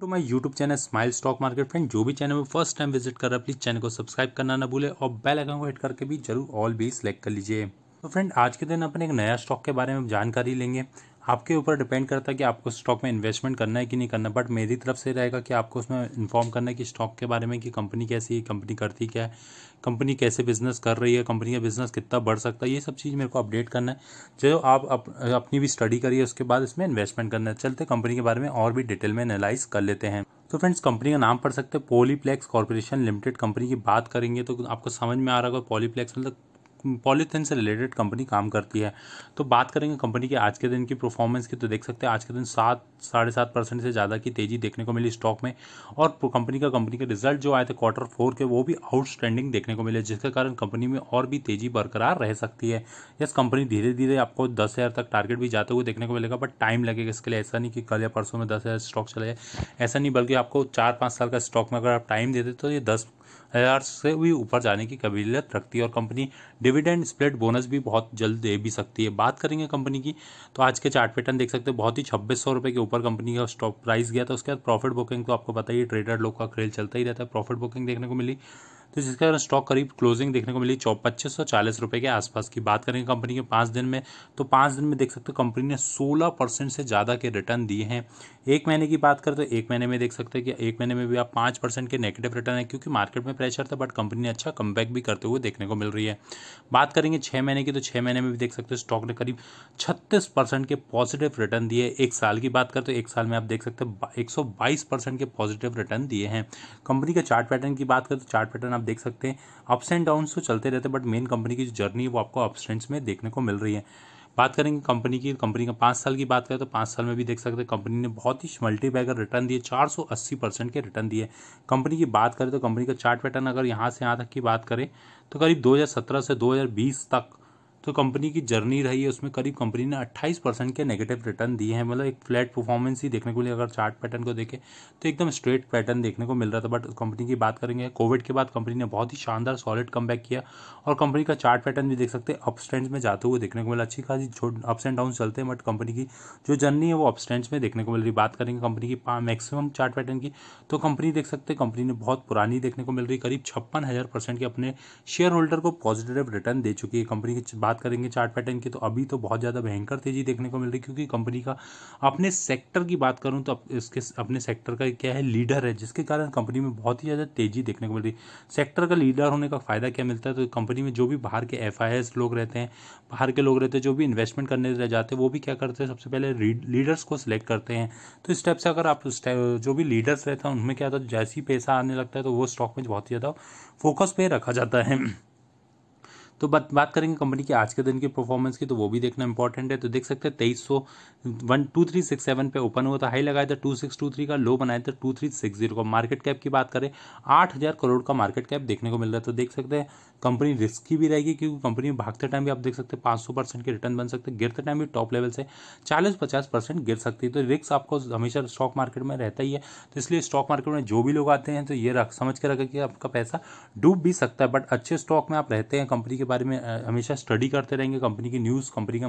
to my YouTube channel smile stock market friend जो भी channel में फर्स्ट टाइम विजिट कर रहा है प्लीज चैनल को सब्सक्राइब करना ना भूले और बेल आइकन को हिट करके भी जरूर ऑल भी सिलेक्ट कर लीजिए तो फ्रेंड आज के दिन अपने एक नया स्टॉक के बारे में जानकारी लेंगे आपके ऊपर डिपेंड करता है कि आपको स्टॉक में इन्वेस्टमेंट करना है कि नहीं करना बट मेरी तरफ से रहेगा कि आपको उसमें इन्फॉर्म करना है कि स्टॉक के बारे में कि कंपनी कैसी है कंपनी करती क्या है कंपनी कैसे बिजनेस कर रही है कंपनी का बिजनेस कितना बढ़ सकता है ये सब चीज़ मेरे को अपडेट करना है जो आप अप, अपनी भी स्टडी करिए उसके बाद इसमें इन्वेस्टमेंट करना है चलते कंपनी के बारे में और भी डिटेल में एनालाइज कर लेते हैं तो फ्रेंड्स कंपनी का नाम पढ़ सकते हैं पॉलीप्लेक्स कॉर्पोरेशन लिमिटेड कंपनी की बात करेंगे तो आपको समझ में आ रहा होगा पॉलीप्लेक्स मतलब पॉलीथिन से रिलेटेड कंपनी काम करती है तो बात करेंगे कंपनी के आज के दिन की परफॉर्मेंस की तो देख सकते हैं आज के दिन सात साढ़े सात परसेंट से ज़्यादा की तेज़ी देखने को मिली स्टॉक में और कंपनी का कंपनी के रिजल्ट जो आए थे क्वार्टर फोर के वो भी आउटस्टैंडिंग देखने को मिले जिसके कारण कंपनी में और भी तेज़ी बरकरार रह सकती है यस कंपनी धीरे धीरे आपको दस हज़ार तक टारगेट भी जाते हुए देखने को मिलेगा बट टाइम लगेगा इसके लिए ऐसा नहीं कि कल या परसों में दस हज़ार स्टॉक चले जाए ऐसा नहीं बल्कि आपको चार पाँच साल का स्टॉक में अगर आप टाइम देते तो ये दस हज़ार से भी ऊपर जाने की कबीलियत रखती है और कंपनी डिविडेंड स्प्लिट बोनस भी बहुत जल्द दे भी सकती है बात करेंगे कंपनी की तो आज के चार्ट पैटर्न देख सकते हैं बहुत ही छब्बीस सौ रुपये के ऊपर कंपनी का स्टॉक प्राइस गया था उसके बाद प्रॉफिट बुकिंग तो आपको पता ही ट्रेडर लोग का खेल चलता ही रहता है प्रॉफिट बुकिंग देखने को मिली तो जिसके कारण स्टॉक करीब क्लोजिंग देखने को मिली पच्चीस चालीस रुपये के आसपास की बात करेंगे कंपनी के पाँच दिन में तो पाँच दिन में देख सकते हो कंपनी ने सोलह परसेंट से ज़्यादा के रिटर्न दिए हैं एक महीने की बात करें तो एक महीने में देख सकते हैं कि एक महीने में भी आप पाँच परसेंट के नेगेटिव रिटर्न है क्योंकि मार्केट में प्रेशर था बट कंपनी ने अच्छा कम भी करते हुए देखने को मिल रही है बात करेंगे छः महीने की तो छः महीने में भी देख सकते हो स्टॉक ने करीब छत्तीस परसेंट के पॉजिटिव रिटर्न दिए एक साल की बात करें तो एक साल में आप देख सकते हो एक के पॉजिटिव रिटर्न दिए हैं कंपनी के चार्ट पैटर्न की बात करें तो चार्ट पैटर्न आप देख सकते हैं अप्स एंड डाउन्स तो चलते रहते हैं बट मेन कंपनी की जो जर्नी है वो आपको अप्स एंड्स में देखने को मिल रही है बात करेंगे कंपनी की कंपनी का पाँच साल की बात करें तो पाँच साल में भी देख सकते हैं कंपनी ने बहुत ही मल्टी बैगर रिटर्न दिए 480 परसेंट के रिटर्न दिए कंपनी की बात करें तो कंपनी का चार्ट पैटर्न अगर यहाँ से यहाँ तक की बात करें तो करीब 2017 से 2020 तक तो कंपनी की जर्नी रही है उसमें करीब कंपनी ने 28 परसेंट के नेगेटिव रिटर्न दिए हैं मतलब एक फ्लैट परफॉर्मेंस ही देखने को मिली अगर चार्ट पैटर्न को देखें तो एकदम स्ट्रेट पैटर्न देखने को मिल रहा था बट कंपनी की बात करेंगे कोविड के बाद कंपनी ने बहुत ही शानदार सॉलिड कम किया और कंपनी का चार्ट पैटर्न भी देख सकते हैं अप में जाते हुए देखने को मिला अच्छी खासी अप्स एंड डाउन चलते हैं बट कंपनी की जो जर्नी है वो अप में देखने को मिल रही बात करेंगे कंपनी की मैक्सिमम चार्ट पैटर्न की तो कंपनी देख सकते हैं कंपनी ने बहुत पुरानी देखने को मिल रही करीब छप्पन के अपने शेयर होल्डर को पॉजिटिव रिटर्न दे चुकी है कंपनी की बात बात करेंगे चार्ट पैटर्न की तो अभी तो बहुत ज़्यादा भयंकर तेज़ी देखने को मिल रही है क्योंकि कंपनी का अपने सेक्टर की बात करूँ तो इसके अपने सेक्टर का क्या है लीडर है जिसके कारण कंपनी में बहुत ही ज़्यादा तेज़ी देखने को मिल रही है सेक्टर का लीडर होने का फ़ायदा क्या मिलता है तो कंपनी में जो भी बाहर के एफ लोग रहते हैं बाहर के लोग रहते हैं जो भी इन्वेस्टमेंट करने रह जाते हैं वो भी क्या करते हैं सबसे पहले लीडर्स को सिलेक्ट करते हैं तो इस टाइप से अगर आप जो भी लीडर्स रहते हैं उनमें क्या होता है जैसे ही पैसा आने लगता है तो वो स्टॉक में बहुत ही ज़्यादा फोकस पे रखा जाता है तो बात बात करेंगे कंपनी की आज के दिन की परफॉर्मेंस की तो वो भी देखना इंपॉर्टेंट है तो देख सकते हैं तेईस सौ one two three six seven पे ओपन हुआ था हाई लगाया था टू सिक्स टू थ्री का लो बनाया था टू थ्री सिक्स जीरो का मार्केट कैप की बात करें आठ हज़ार करोड़ का मार्केट कैप देखने को मिल रहा है तो देख सकते हैं कंपनी रिस्की भी रहेगी क्योंकि कंपनी में भागते टाइम भी आप देख सकते हैं पाँच सौ परसेंट के रिटर्न बन सकते हैं गिरते टाइम भी टॉप लेवल से चालीस पचास परसेंट गिर सकती है तो रिस्क आपको हमेशा स्टॉक मार्केट में रहता ही है तो इसलिए स्टॉक मार्केट में जो भी लोग आते हैं तो ये रख समझ के रखें कि आपका पैसा डूब भी सकता है बट अच्छे स्टॉक में आप रहते हैं कंपनी के बारे में हमेशा स्टडी करते रहेंगे कंपनी की न्यूज़ कंपनी का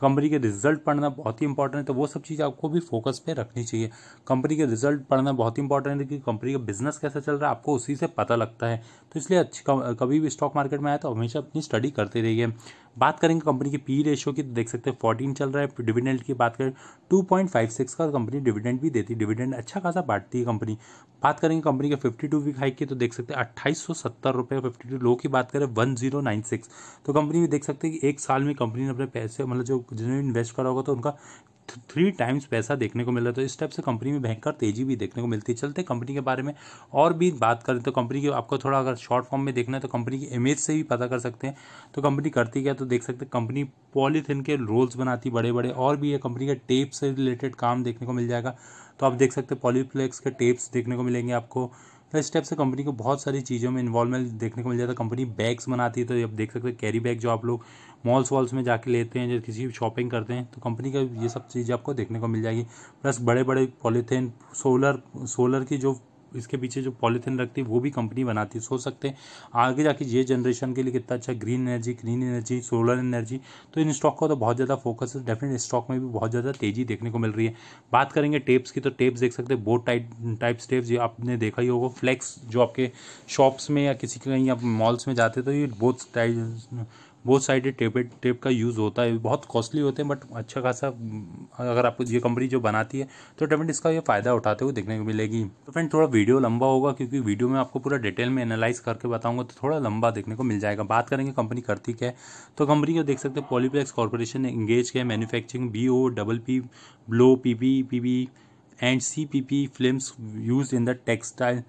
कंपनी के रिजल्ट पढ़ना बहुत ही इंपॉर्टेंट है तो वो सब चीज़ आपको भी फोकस पे रखनी चाहिए कंपनी के रिजल्ट पढ़ना बहुत ही इंपॉर्टेंट है कि कंपनी का बिजनेस कैसा चल रहा है आपको उसी से पता लगता है तो इसलिए अच्छी कभी भी स्टॉक मार्केट में आए तो हमेशा अपनी स्टडी करते रहिए बात करेंगे कंपनी के पी रेशियो की तो देख सकते हैं फोर्टीन चल रहा है डिविडेंड की बात करें टू पॉइंट फाइव सिक्स का कंपनी डिविडेंड भी देती है डिविडेंड अच्छा खासा बांटती है कंपनी बात करेंगे कंपनी के फिफ्टी टू वीक हाइक की तो देख सकते हैं अट्ठाईस सौ सत्तर रुपये फिफ्टी टू लो की बात करें वन जीरो नाइन सिक्स तो कंपनी भी देख सकते हैं कि एक साल में कंपनी ने अपने पैसे मतलब जो जिन्होंने इन्वेस्ट करा होगा तो उनका थ्री टाइम्स पैसा देखने को मिल रहा है तो इस टाइप से कंपनी में भयंकर तेजी भी देखने को मिलती है चलते कंपनी के बारे में और भी बात करें तो कंपनी की आपको थोड़ा अगर शॉर्ट फॉर्म में देखना है तो कंपनी की इमेज से भी पता कर सकते हैं तो कंपनी करती क्या तो देख सकते हैं कंपनी पॉलीथिन के रोल्स बनाती बड़े बड़े और भी ये कंपनी के टेप से रिलेटेड काम देखने को मिल जाएगा तो आप देख सकते हैं पॉलीप्लेक्स के टेप्स देखने को मिलेंगे आपको तो इस टाइप से कंपनी को बहुत सारी चीज़ों में इन्वॉल्वमेंट देखने को मिल जाता है कंपनी बैग्स बनाती है तो आप देख सकते हैं कैरी बैग जो आप लोग मॉल्स वॉल्स में जाके लेते हैं या किसी शॉपिंग करते हैं तो कंपनी का ये सब चीज़ आपको देखने को मिल जाएगी प्लस बड़े बड़े पॉलीथीन सोलर सोलर की जो इसके पीछे जो पॉलीथीन रखती है वो भी कंपनी बनाती है सोच सकते हैं आगे जाके ये जनरेशन के लिए कितना अच्छा green energy clean energy solar energy तो इन स्टॉक का तो बहुत ज़्यादा फोकस है डेफिनेट स्टॉक में भी बहुत ज़्यादा तेज़ी देखने को मिल रही है बात करेंगे टेप्स की तो टेप्स देख सकते हैं बोट टाइप टाइप्स टेप्स ये आपने देखा ही होगा फ्लेक्स जो आपके शॉप्स में या किसी कहीं आप मॉल्स में जाते तो ये बोथ टाइप बहुत साइडेड टेप टेप का यूज़ होता है बहुत कॉस्टली होते हैं बट अच्छा खासा अगर आपको ये कंपनी जो बनाती है तो डेफिनेट इसका ये फ़ायदा उठाते हुए देखने को मिलेगी तो फ्रेंड थोड़ा वीडियो लंबा होगा क्योंकि वीडियो में आपको पूरा डिटेल में एनालाइज करके बताऊँगा तो थोड़ा लंबा देखने को मिल जाएगा बात करेंगे कंपनी करती क्या है तो कंपनी को देख सकते हैं पॉलीप्लेक्स कॉरपोरेशन इंगेज के manufacturing B O double P blow P P P P and C P P films use in the textile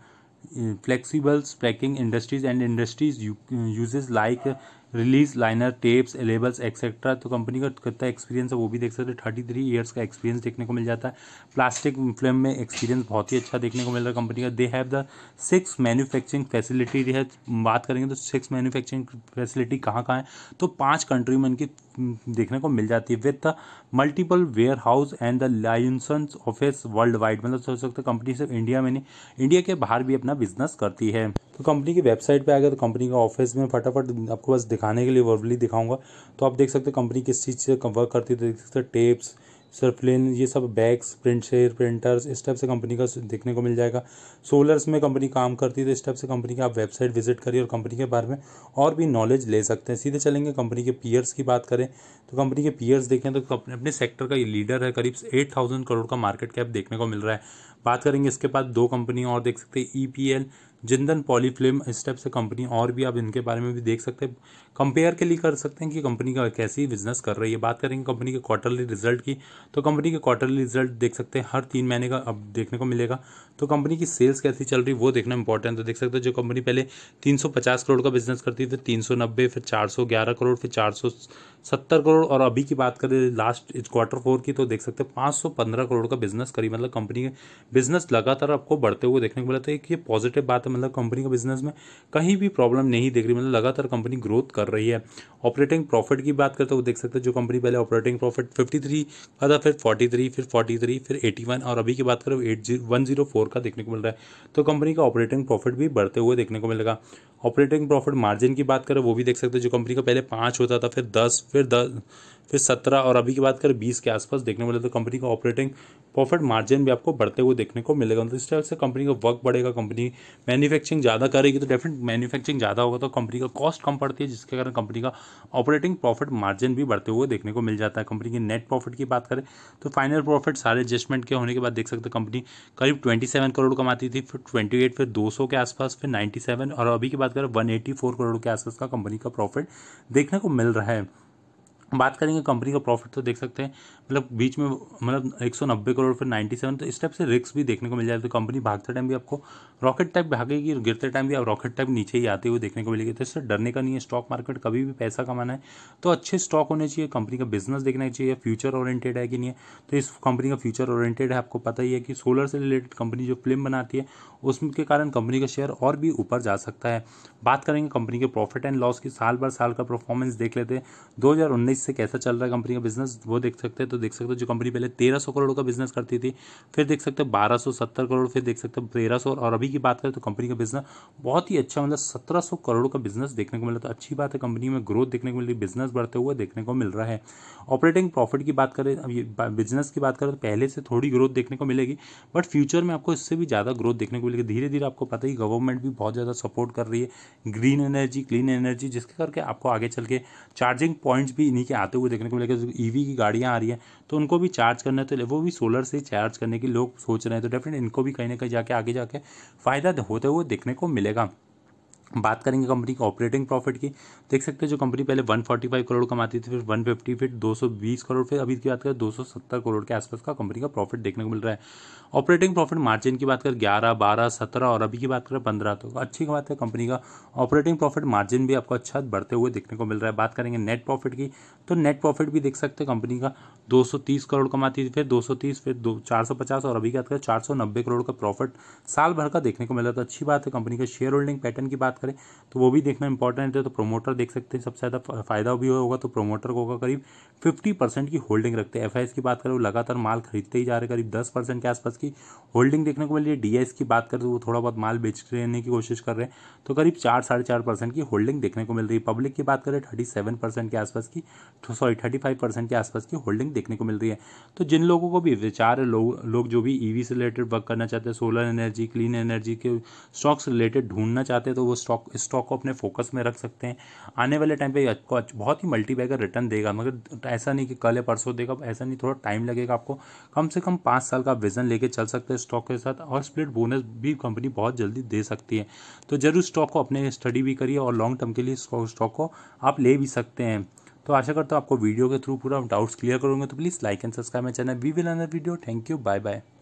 flexibles packing industries and industries usages like release liner tapes labels etcetera तो company का कितना experience है वो भी देख सकते हैं thirty three years का एक्सपीरियंस देखने को मिल जाता है प्लास्टिक फिल्म में एक्सपीरियंस बहुत ही अच्छा देखने को मिल रहा है कंपनी का they have the six manufacturing facility है बात करेंगे तो सिक्स मैन्युफैक्चरिंग फैसिलिटी कहाँ कहाँ है तो पाँच कंट्री में इनकी हम्म, देखने को मिल जाती है with the multiple warehouse and the licence office worldwide मतलब सोच सकते कंपनी सिर्फ इंडिया में नहीं इंडिया के बाहर भी अपना बिजनेस करती है तो कंपनी की वेबसाइट पर आ गया तो कंपनी का ऑफिस में फटाफट आपको बस दिखाने के लिए वर्बली दिखाऊंगा तो आप देख सकते हैं कंपनी किस चीज़ से वर्क करती है तो देख सकते हैं टेप्स सरप्लेन ये सब बैग्स प्रिंट शेयर प्रिंटर्स इस टाइप से कंपनी का देखने को मिल जाएगा सोलर्स में कंपनी काम करती है तो इस टाइप से कंपनी की आप वेबसाइट विजिट करिए और कंपनी के बारे में और भी नॉलेज ले सकते हैं सीधे चलेंगे कंपनी के पीयर्स की बात करें तो कंपनी के पीयर्स देखें तो अपने सेक्टर का ये लीडर है करीब एट थाउजेंड करोड़ का मार्केट कैप देखने को मिल रहा है बात करेंगे इसके बाद दो कंपनी और देख सकते हैं ई e जिंदन टाइप से कंपनी और भी आप इनके बारे में भी देख सकते हैं कंपेयर के लिए कर सकते हैं कि कंपनी का कैसी बिजनेस कर रही है बात करेंगे कंपनी के क्वार्टरली रिजल्ट की तो कंपनी के क्वार्टरली रिजल्ट देख सकते हैं हर तीन महीने का अब देखने को मिलेगा तो कंपनी की सेल्स कैसी चल रही है वो देखना इंपॉर्टेंट तो देख सकते हैं जो कंपनी पहले तीन करोड़ का बिजनेस करती थी फिर तीन फिर चार करोड़ फिर चार सत्तर करोड़ और अभी की बात करें लास्ट क्वार्टर फोर की तो देख सकते हैं पाँच सौ पंद्रह करोड़ का बिजनेस करी मतलब कंपनी के बिजनेस लगातार आपको बढ़ते हुए देखने को मिला था एक ये पॉजिटिव बात है मतलब कंपनी का बिजनेस में कहीं भी प्रॉब्लम नहीं देख रही मतलब लगातार कंपनी ग्रोथ कर रही है ऑपरेटिंग प्रॉफिट की बात करते हो देख सकते हैं जो कंपनी पहले ऑपरेटिंग प्रॉफिट फिफ्टी थ्री का था फिर फोर्टी थ्री फिर फोर्टी थ्री फिर एटी वन और अभी की बात करें eight zero one zero four का देखने को मिल रहा है तो कंपनी का ऑपरेटिंग प्रॉफिट भी बढ़ते हुए देखने को मिलेगा ऑपरेटिंग प्रॉफिट मार्जिन की बात करें वो भी देख सकते हैं जो कंपनी का पहले पाँच होता था फिर दस फिर दस फिर सत्रह और अभी की बात करें बीस के आसपास देखने मिले तो कंपनी का ऑपरेटिंग प्रॉफिट मार्जिन भी आपको बढ़ते हुए देखने को मिलेगा मतलब इस टाइप से कंपनी का वर्क बढ़ेगा कंपनी मैन्युफैक्चरिंग ज़्यादा करेगी तो डेफिनेट मैन्युफैक्चरिंग ज़्यादा होगा तो कंपनी का कॉस्ट कम पड़ती है जिसके कारण कंपनी का ऑपरेटिंग प्रॉफिट मार्जिन भी बढ़ते हुए देखने को मिल जाता है कंपनी की नेट प्रॉफिट की बात करें तो फाइनल प्रॉफिट सारे एडजस्टमेंट के होने के बाद देख सकते कंपनी करीब ट्वेंटी सेवन करोड़ कमाती थी फिर ट्वेंटी एट फिर दो सौ के आसपास फिर नाइन्टी सेवन और अभी की बात करें वन एटी फोर करोड़ के आसपास का कंपनी का प्रॉफिट देखने को मिल रहा है बात करेंगे कंपनी का प्रॉफिट तो देख सकते हैं मतलब बीच में मतलब 190 करोड़ फिर 97 तो इस टाइप से रिस्क भी देखने को मिल जाए तो कंपनी भागते टाइम भी आपको रॉकेट टाइप भागेगी और गिरते टाइम भी आप रॉकेट टाइप नीचे ही आते हुए देखने को मिलेगी तो इससे डरने का नहीं है स्टॉक मार्केट कभी भी पैसा कमाना है तो अच्छे स्टॉक होने चाहिए कंपनी का बिजनेस देखना चाहिए फ्यूचर ओरिएटेड है कि नहीं है तो इस कंपनी का फ्यूचर ओरिएटेड है आपको पता ही है कि सोलर से रिलेटेड कंपनी जो फिल्म बनाती है उसके कारण कंपनी का शेयर और भी ऊपर जा सकता है बात करेंगे कंपनी के प्रॉफिट एंड लॉस की साल भर साल का परफॉर्मेंस देख लेते हैं दो से कैसा चल रहा है कंपनी का बिजनेस वो देख सकते हैं तो देख सकते हो जो कंपनी पहले तेरह सौ करोड़ का बिजनेस करती थी फिर देख सकते हो बारह सौ सत्तर करोड़ फिर देख सकते हो तेरह सौ और अभी की बात करें तो कंपनी का बिजनेस बहुत ही अच्छा मतलब सत्रह सौ करोड़ का बिजनेस देखने को मिला तो अच्छी बात है कंपनी में ग्रोथ देखने को मिली बिजनेस बढ़ते हुए देखने को मिल रहा है ऑपरेटिंग प्रॉफिट की बात करें अब बिजनेस की बात करें तो पहले से थोड़ी ग्रोथ देखने को मिलेगी बट फ्यूचर में आपको इससे भी ज़्यादा ग्रोथ देखने को मिलेगी धीरे धीरे आपको पता ही गवर्नमेंट भी बहुत ज़्यादा सपोर्ट कर रही है ग्रीन एनर्जी क्लीन एनर्जी जिसके करके आपको आगे चल के चार्जिंग पॉइंट्स भी इन्हीं लेके आते हुए देखने को मिलेगा ईवी e की गाड़ियाँ आ रही है तो उनको भी चार्ज करना तो वो भी सोलर से चार्ज करने की लोग सोच रहे हैं तो डेफिनेट इनको भी कहीं ना कहीं जाके आगे जाके फ़ायदा होते हुए देखने को मिलेगा बात करेंगे कंपनी के ऑपरेटिंग प्रॉफिट की देख सकते हैं जो कंपनी पहले 145 करोड़ कमाती थी फिर 150 फिर दो करोड़ फिर अभी की बात करें 270 करोड़ के आसपास का कंपनी का प्रॉफिट देखने को मिल रहा है ऑपरेटिंग प्रॉफिट मार्जिन की बात करें 11, 12, 17 और अभी की बात करें 15 तो अच्छी बात है कंपनी का ऑपरेटिंग प्रॉफिट मार्जिन भी आपको अच्छा बढ़ते हुए देखने को मिल रहा है बात करेंगे नेट प्रॉफिट की तो नेट प्रॉफिट भी देख सकते हैं कंपनी का दो करोड़ कमाती थी फिर दो फिर दो चार और अभी की बात करें चार करोड़ का प्रॉफिट साल भर का देखने को मिल रहा था तो अच्छी बात है कंपनी का शेयर होल्डिंग पैटर्न की बात करें तो वो भी देखना इंपॉर्टेंट है तो प्रोमोटर देख सकते हैं सबसे ज़्यादा फायदा भी होगा तो प्रोमोटर को होगा करीब फिफ्टी परसेंट की होल्डिंग रखते हैं एफआईएस की बात करें वो लगातार माल खरीदते ही जा रहे करीब दस परसेंट के आसपास की होल्डिंग देखने को मिली डी की बात करें तो वो थोड़ा बहुत माल बेच रहने की कोशिश कर रहे हैं तो करीब चार साढ़े चार परसेंट की होल्डिंग देखने को मिल रही है पब्लिक की बात करें थर्टी सेवन परसेंट के आसपास की सॉरी थर्टी फाइव परसेंट के आसपास की होल्डिंग देखने को मिल रही है तो जिन लोगों को भी विचार है लोग लोग जो भी ईवी e से रिलेटेड वर्क करना चाहते हैं सोलर एनर्जी क्लीन एनर्जी के स्टॉक्स रिलेटेड ढूंढना चाहते हैं तो वो स्टॉक स्टॉक को अपने फोकस में रख सकते हैं आने वाले टाइम पे आपको बहुत ही मल्टी बैगर रिटर्न देगा मगर ऐसा नहीं कि कल या परसों देगा ऐसा नहीं थोड़ा टाइम लगेगा आपको कम से कम पाँच साल का विजन लेके चल सकते हैं स्टॉक के साथ और स्प्लिट बोनस भी कंपनी बहुत जल्दी दे सकती है तो जरूर स्टॉक को अपने स्टडी भी करिए और लॉन्ग टर्म के लिए स्टॉक को आप ले भी सकते हैं तो आशा करता हूँ आपको वीडियो के थ्रू पूरा डाउट्स क्लियर करूँगा तो please like and subscribe my channel we will another video thank you bye bye